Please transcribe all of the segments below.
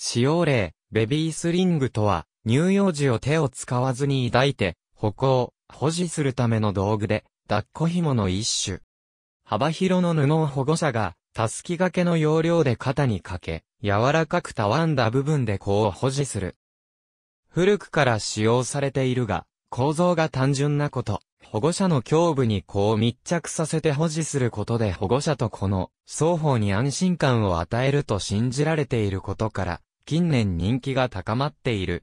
使用例、ベビースリングとは、乳幼児を手を使わずに抱いて、歩行、保持するための道具で、抱っこ紐の一種。幅広の布を保護者が、たすき掛けの要領で肩にかけ、柔らかくたわんだ部分でこう保持する。古くから使用されているが、構造が単純なこと、保護者の胸部にこう密着させて保持することで保護者とこの双方に安心感を与えると信じられていることから、近年人気が高まっている。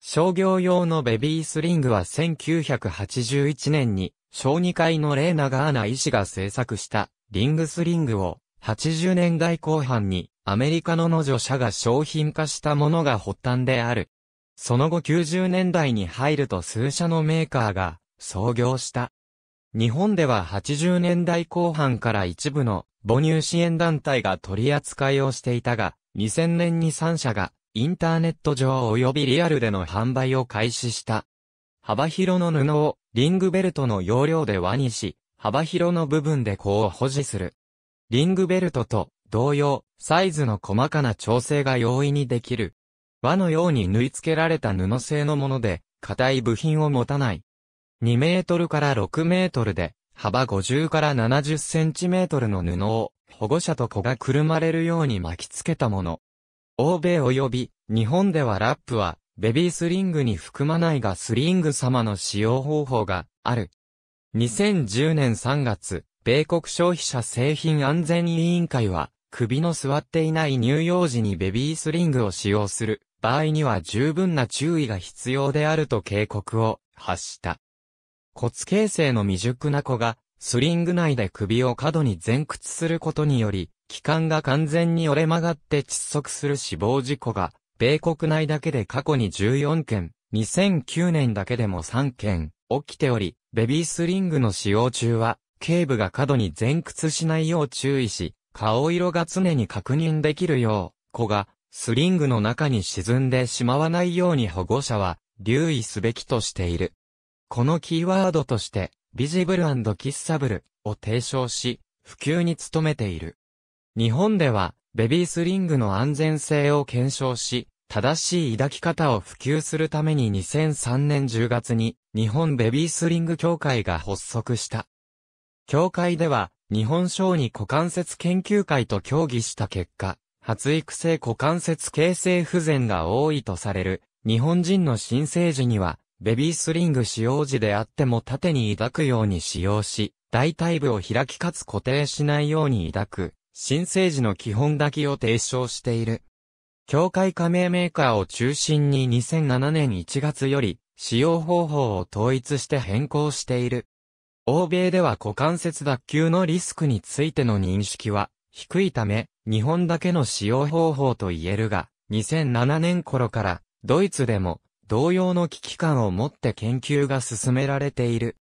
商業用のベビースリングは1981年に小児科医のレーナ・ガーナ医師が制作したリングスリングを80年代後半にアメリカのの女社が商品化したものが発端である。その後90年代に入ると数社のメーカーが創業した。日本では80年代後半から一部の母乳支援団体が取り扱いをしていたが、2000年に3社がインターネット上及びリアルでの販売を開始した。幅広の布をリングベルトの容量で輪にし、幅広の部分でこう保持する。リングベルトと同様、サイズの細かな調整が容易にできる。輪のように縫い付けられた布製のもので、硬い部品を持たない。2メートルから6メートルで、幅50から70センチメートルの布を、保護者と子がくるまれるように巻きつけたもの。欧米及び、日本ではラップは、ベビースリングに含まないがスリング様の使用方法がある。2010年3月、米国消費者製品安全委員会は、首の座っていない乳幼児にベビースリングを使用する場合には十分な注意が必要であると警告を発した。骨形成の未熟な子が、スリング内で首を過度に前屈することにより、気管が完全に折れ曲がって窒息する死亡事故が、米国内だけで過去に14件、2009年だけでも3件、起きており、ベビースリングの使用中は、頸部が過度に前屈しないよう注意し、顔色が常に確認できるよう、子が、スリングの中に沈んでしまわないように保護者は、留意すべきとしている。このキーワードとして、ビジブルキッサブルを提唱し、普及に努めている。日本では、ベビースリングの安全性を検証し、正しい抱き方を普及するために2003年10月に日本ベビースリング協会が発足した。協会では日本小児股関節研究会と協議した結果、発育性股関節形成不全が多いとされる日本人の新生児にはベビースリング使用時であっても縦に抱くように使用し、大腿部を開きかつ固定しないように抱く、新生児の基本抱きを提唱している。協会加盟メーカーを中心に2007年1月より、使用方法を統一して変更している。欧米では股関節脱臼のリスクについての認識は低いため、日本だけの使用方法と言えるが、2007年頃から、ドイツでも、同様の危機感を持って研究が進められている。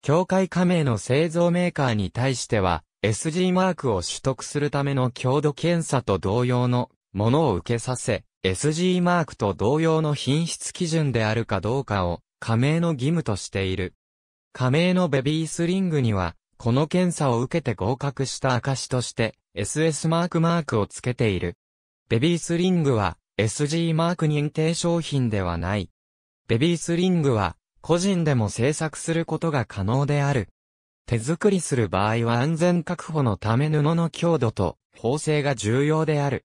協会加盟の製造メーカーに対しては、SG マークを取得するための強度検査と同様のものを受けさせ、SG マークと同様の品質基準であるかどうかを加盟の義務としている。加盟のベビースリングには、この検査を受けて合格した証として、SS マークマークをつけている。ベビースリングは、SG マーク認定商品ではない。ベビースリングは、個人でも製作することが可能である。手作りする場合は安全確保のため布の強度と縫製が重要である。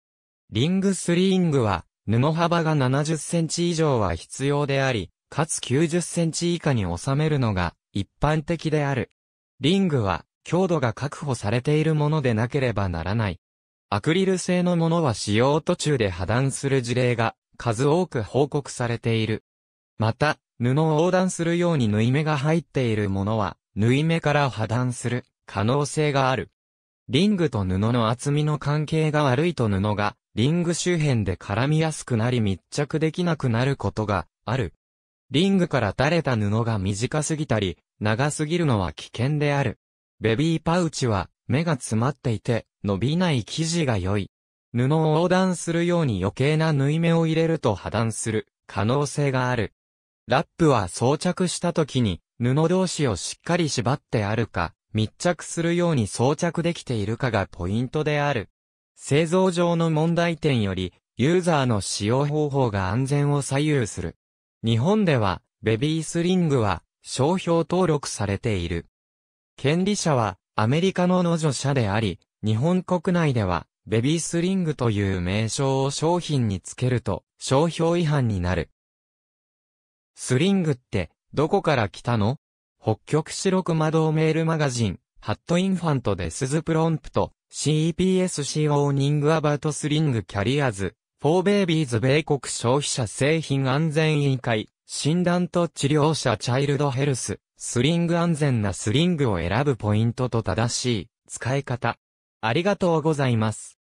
リングスリングは布幅が70センチ以上は必要であり、かつ90センチ以下に収めるのが一般的である。リングは強度が確保されているものでなければならない。アクリル製のものは使用途中で破断する事例が数多く報告されている。また、布を横断するように縫い目が入っているものは、縫い目から破断する可能性がある。リングと布の厚みの関係が悪いと布が、リング周辺で絡みやすくなり密着できなくなることがある。リングから垂れた布が短すぎたり、長すぎるのは危険である。ベビーパウチは、目が詰まっていて、伸びない生地が良い。布を横断するように余計な縫い目を入れると破断する可能性がある。ラップは装着した時に布同士をしっかり縛ってあるか、密着するように装着できているかがポイントである。製造上の問題点より、ユーザーの使用方法が安全を左右する。日本では、ベビースリングは商標登録されている。権利者は、アメリカの農女社であり、日本国内では、ベビースリングという名称を商品につけると、商標違反になる。スリングって、どこから来たの北極白熊同メールマガジン、ハットインファントでスズプロンプト、CEPSCO ニングアバウトスリングキャリアズ、フォーベイビーズ米国消費者製品安全委員会、診断と治療者チャイルドヘルス、スリング安全なスリングを選ぶポイントと正しい使い方。ありがとうございます。